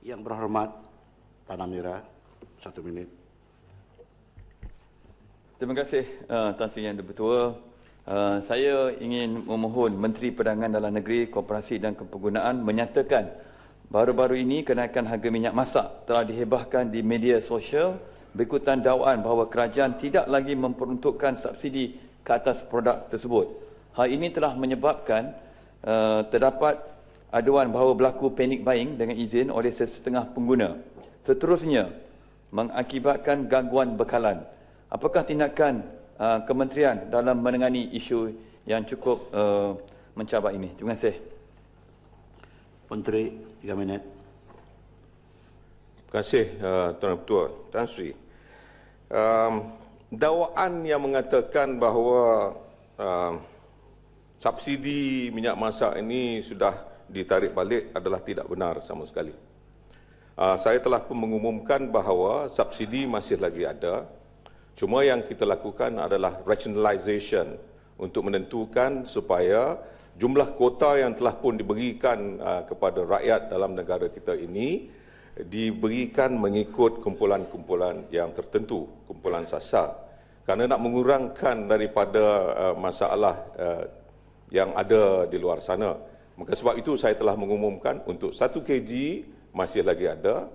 Yang berhormat, Tanah Mira, satu minit. Terima kasih uh, eh, Tan Sri Yang Dipertua. Uh, eh, saya ingin memohon Menteri Perdagangan Dalam Negeri, Koperasi dan Kepergunaan menyatakan baru-baru ini kenaikan harga minyak masak telah dihebahkan di media sosial berikutan dakwaan bahawa kerajaan tidak lagi memperuntukkan subsidi ke atas produk tersebut. Hal ini telah menyebabkan uh, terdapat aduan bahawa berlaku panic buying dengan izin oleh setengah pengguna. Seterusnya, mengakibatkan gangguan bekalan. Apakah tindakan uh, kementerian dalam menangani isu yang cukup uh, mencabar ini? Terima kasih. Menteri minit. Terima kasih uh, Tuan Ketua Tan Sri. Um, dawaan yang mengatakan bahawa uh, subsidi minyak masak ini sudah ditarik balik adalah tidak benar sama sekali. Ah, saya telah pun mengumumkan bahawa subsidi masih lagi ada. Cuma yang kita lakukan adalah rationalisation untuk menentukan supaya jumlah kuota yang telah pun diberikan ah, kepada rakyat dalam negara kita ini diberikan mengikut kumpulan-kumpulan yang tertentu, kumpulan sasar. Karena nak mengurangkan daripada ah, masalah yang ada di luar sana. Maka sebab itu saya telah mengumumkan untuk 1 kg masih lagi ada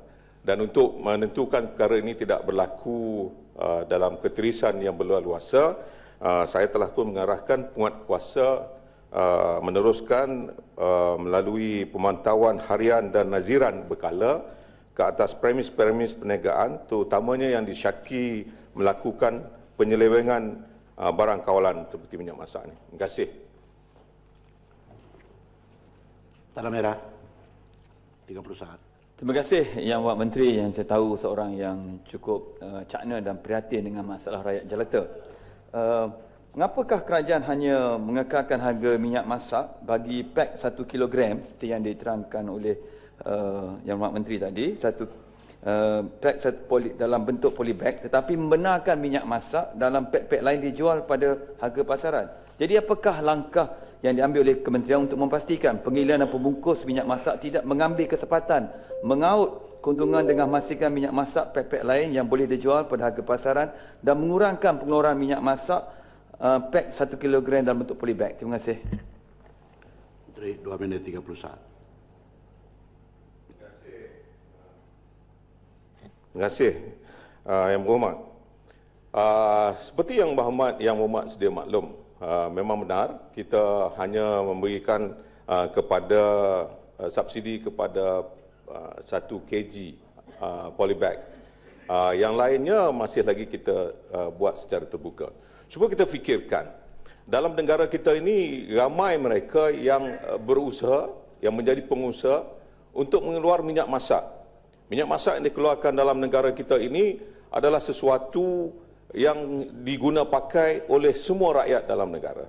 dan untuk menentukan perkara ini tidak berlaku uh, dalam keterisan yang berluasa, uh, saya telah pun mengarahkan penguat kuasa uh, meneruskan uh, melalui pemantauan harian dan naziran berkala ke atas premis-premis perniagaan terutamanya yang disyaki melakukan penyelewengan uh, barang kawalan seperti minyak masak ini. Terima kasih. Tanah Merah saat. Terima kasih Yang Wak Menteri yang saya tahu seorang yang cukup uh, cakna dan prihatin dengan masalah rakyat jelata. Uh, mengapakah kerajaan hanya mengekalkan harga minyak masak bagi pek 1 kilogram seperti yang diterangkan oleh uh, Yang Wak Menteri tadi satu uh, pack satu poly, dalam bentuk polybag tetapi membenarkan minyak masak dalam pack pek lain dijual pada harga pasaran. Jadi apakah langkah yang diambil oleh kementerian untuk memastikan pengiliran dan pembungkus minyak masak tidak mengambil kesempatan mengaut keuntungan dengan memastikan minyak masak pepek lain yang boleh dijual pada harga pasaran dan mengurangkan pengeluaran minyak masak uh, pek 1 kg dalam bentuk polybag. Terima kasih. Menteri 2 minit 30 saat. Terima kasih. Terima kasih uh, Yang Berhormat. Uh, seperti yang Bahamat yang Berhormat sedia maklum, Uh, memang benar kita hanya memberikan uh, kepada uh, subsidi kepada uh, 1 kg uh, polybag. Uh, yang lainnya masih lagi kita uh, buat secara terbuka. Cuba kita fikirkan dalam negara kita ini ramai mereka yang uh, berusaha yang menjadi pengusaha untuk mengeluarkan minyak masak. Minyak masak yang dikeluarkan dalam negara kita ini adalah sesuatu yang diguna pakai oleh semua rakyat dalam negara.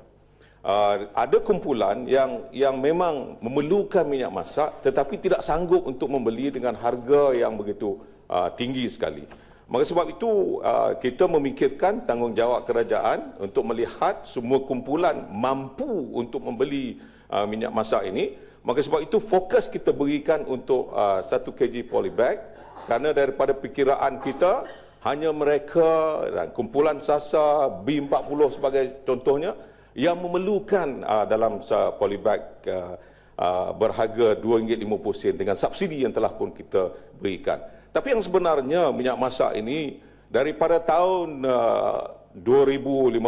Uh, ada kumpulan yang yang memang memerlukan minyak masak tetapi tidak sanggup untuk membeli dengan harga yang begitu uh, tinggi sekali. Maka sebab itu uh, kita memikirkan tanggungjawab kerajaan untuk melihat semua kumpulan mampu untuk membeli uh, minyak masak ini. Maka sebab itu fokus kita berikan untuk uh, 1 kg polybag kerana daripada perkiraan kita hanya mereka dan kumpulan sasa B40 sebagai contohnya yang memerlukan uh, dalam uh, polybag uh, uh, berharga RM2.50 dengan subsidi yang telah pun kita berikan. Tapi yang sebenarnya minyak masak ini daripada tahun uh, 2015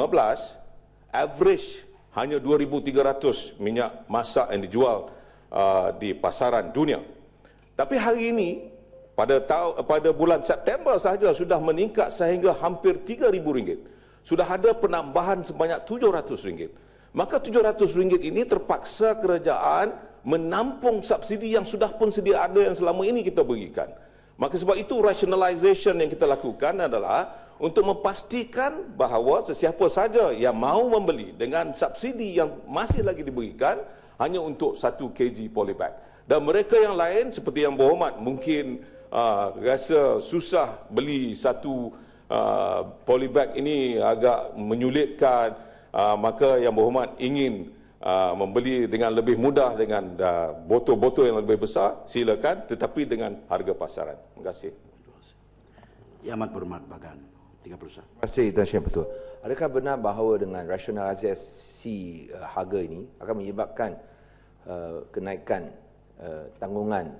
average hanya 2300 minyak masak yang dijual uh, di pasaran dunia. Tapi hari ini pada tahun pada bulan September sahaja sudah meningkat sehingga hampir RM3,000. Sudah ada penambahan sebanyak RM700. Maka RM700 ini terpaksa kerajaan menampung subsidi yang sudah pun sedia ada yang selama ini kita berikan. Maka sebab itu rationalisation yang kita lakukan adalah untuk memastikan bahawa sesiapa saja yang mahu membeli dengan subsidi yang masih lagi diberikan hanya untuk 1 kg polybag. Dan mereka yang lain seperti yang berhormat mungkin aa, ah, rasa susah beli satu aa, ah, polybag ini agak menyulitkan aa, ah, maka yang berhormat ingin aa, membeli dengan lebih mudah dengan botol-botol yang lebih besar silakan tetapi dengan harga pasaran. Terima kasih. Yang amat berhormat Bagan. 30 Terima kasih Tuan Syed Betul. Adakah benar bahawa dengan rasionalisasi uh, harga ini akan menyebabkan uh, kenaikan uh, tanggungan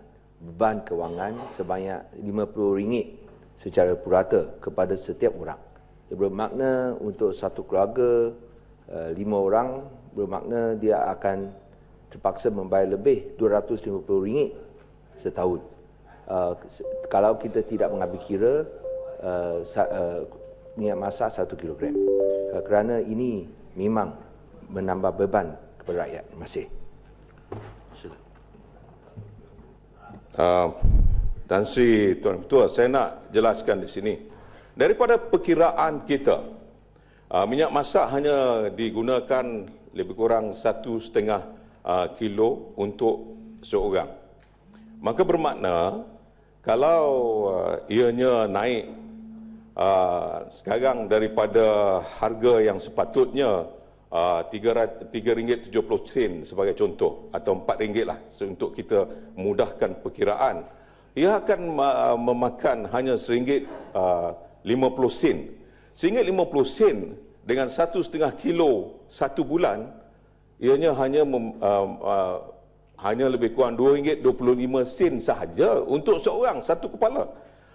beban kewangan sebanyak RM50 secara purata kepada setiap orang. Ia bermakna untuk satu keluarga eh, lima orang bermakna dia akan terpaksa membayar lebih RM250 setahun. Eh, kalau kita tidak mengambil kira eh, minyak masak satu kilogram. kerana ini memang menambah beban kepada rakyat masih. Silakan. Tan ah, Sri Tuan Ketua, saya nak jelaskan di sini. Daripada perkiraan kita, ah, minyak masak hanya digunakan lebih kurang satu setengah ah, kilo untuk seorang. Maka bermakna kalau ianya naik uh, sekarang daripada harga yang sepatutnya Ah, RM3.70 uh, sebagai contoh atau RM4 lah untuk kita mudahkan perkiraan ia akan uh, memakan hanya RM1.50 uh, RM1.50 dengan satu setengah kilo satu bulan ianya hanya mem, uh, uh, hanya lebih kurang RM2.25 sahaja untuk seorang satu kepala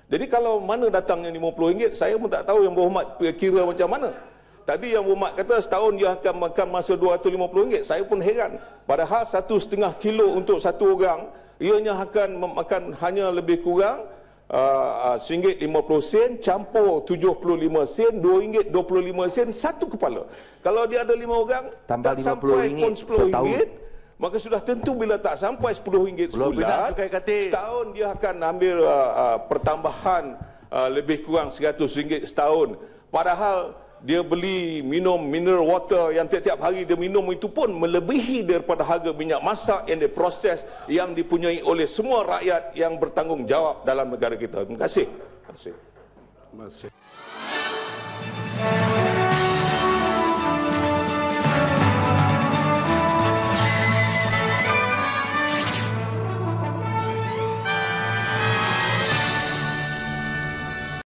jadi kalau mana datangnya RM50 saya pun tak tahu yang berhormat kira macam mana Tadi yang umat kata setahun dia akan makan masa 250 ringgit. Saya pun heran. Padahal satu setengah kilo untuk satu orang, ianya akan makan hanya lebih kurang RM1.50 uh, uh sen campur RM75 sen RM2.25 sen satu kepala kalau dia ada lima orang tambah tak sampai ringgit pun RM10 maka sudah tentu bila tak sampai RM10 sebulan setahun dia akan ambil uh, uh, pertambahan uh, lebih kurang RM100 setahun padahal dia beli minum mineral water yang tiap-tiap hari dia minum itu pun melebihi daripada harga minyak masak yang diproses yang dipunyai oleh semua rakyat yang bertanggungjawab dalam negara kita. Terima kasih. Terima kasih. Terima kasih.